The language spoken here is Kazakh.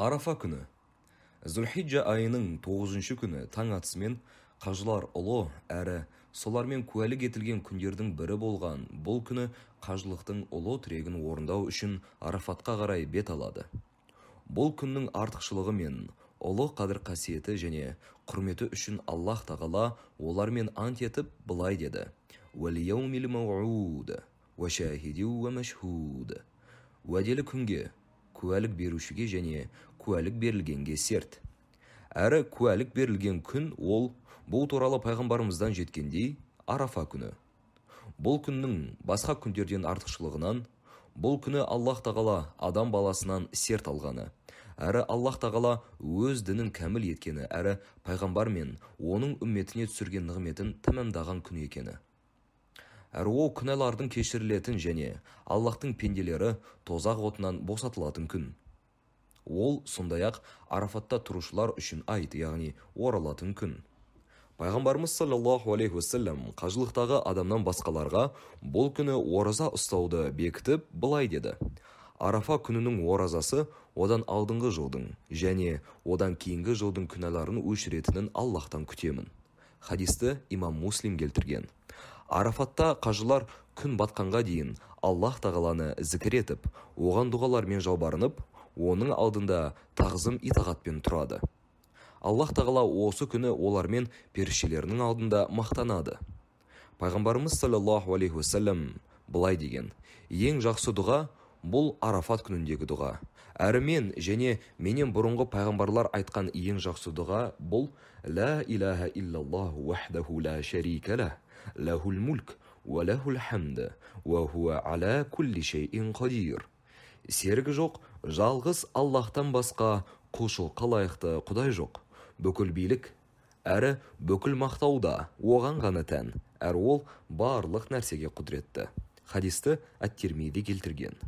арафа күні зүлхиджа айының тоғызыншы күні таң атысымен қажылар ұлы әрі солармен куәлік етілген күндердің бірі болған бұл күні қажылықтың ұлы тірегін орындау үшін арафатқа қарай бет алады бұл күннің артықшылығы мен ұлы қадір қасиеті және құрметі үшін аллах тағала олармен ант етіп былай деді уәделі күнге куәлік берушіге және куәлік берілгенге серт әрі куәлік берілген күн ол бұл туралы пайғамбарымыздан жеткендей арафа күні бұл күннің басқа күндерден артықшылығынан бұл күні аллах тағала адам баласынан серт алғаны әрі аллах тағала өз дінін кәміл еткені әрі пайғамбар мен оның үмметіне түсірген нығметін тәмамдаған күн екені әруо күнәлардың кешірілетін және аллаһтың пенделері тозақ отынан босатылатын күн ол сондай-ақ арафатта тұрушылар үшін айт яғни оралатын күн пайғамбарымыз саллаллаху алейхи уассалам қажылықтағы адамнан басқаларға бұл күні ораза ұстауды бекітіп былай деді арафа күнінің оразасы одан алдыңғы жылдың және одан кейінгі жылдың күнәларын өшіретінін аллаһтан күтемін хадисті имам муслим келтірген арафатта қажылар күн батқанға дейін Аллах тағаланы зікір етіп оған дұғалармен жалбарынып оның алдында тағзым итағатпен тұрады Аллах тағала осы күні олармен періштелерінің алдында мақтанады пайғамбарымыз саллаллаху алейхи уасалам былай деген ең жақсы дұға бұл арафат күніндегі дұға әрі мен және менен бұрынғы пайғамбарлар айтқан ең жақсы дұға бұл лә иләһә иллаллах Ла лә шәрика лә ләхул мүлк уәләһул хамд Хуа әлә кулли шейин қадир серігі жоқ жалғыз аллаһтан басқа құлшылыққа лайықты құдай жоқ бүкіл билік әрі бүкіл мақтау да оған ғана тән әрі ол барлық нәрсеге құдіретті хадисті әттермейді келтірген